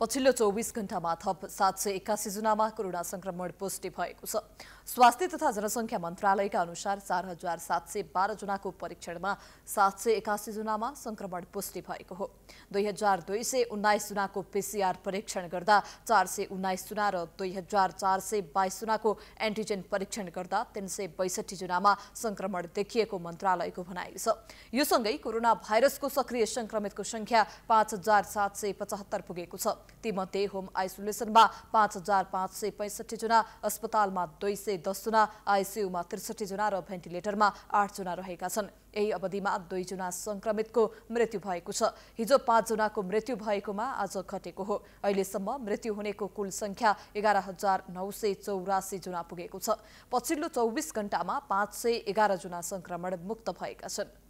पछिल्लो चौबिस घण्टामा थप सात सय एक्कासीजनामा कोरोना संक्रमण पुष्टि भएको छ स्वास्थ्य तथा जनसङ्ख्या मन्त्रालयका अनुसार चार हजार सात सय बाह्रजनाको परीक्षणमा सात सय एकासीजनामा संक्रमण पुष्टि भएको हो दुई हजार दुई सय उन्नाइसजनाको पिसिआर परीक्षण गर्दा चार सय उन्नाइसजना र दुई हजार चार सय बाइसजनाको एन्टिजेन परीक्षण गर्दा तिन सय बैसठीजनामा संक्रमण देखिएको मन्त्रालयको भनाइ छ यो सँगै कोरोना भाइरसको सक्रिय संक्रमितको संख्या पाँच हजार सात सय पचहत्तर पुगेको छ तीमध्ये होम आइसोलेसनमा पाँच हजार पाँच सय पैँसठी जना अस्पतालमा दुई सय दसजना आइसियुमा त्रिसठी जना र भेन्टिलेटरमा आठजना रहेका छन् यही अवधिमा दुईजना संक्रमितको मृत्यु भएको छ हिजो पाँचजनाको मृत्यु भएकोमा आज घटेको हो अहिलेसम्म मृत्यु हुनेको कुल संख्या एघार हजार नौ सय चौरासी जना पुगेको छ पछिल्लो चौबिस घण्टामा पाँच सय एघारजना संक्रमण मुक्त भएका छन्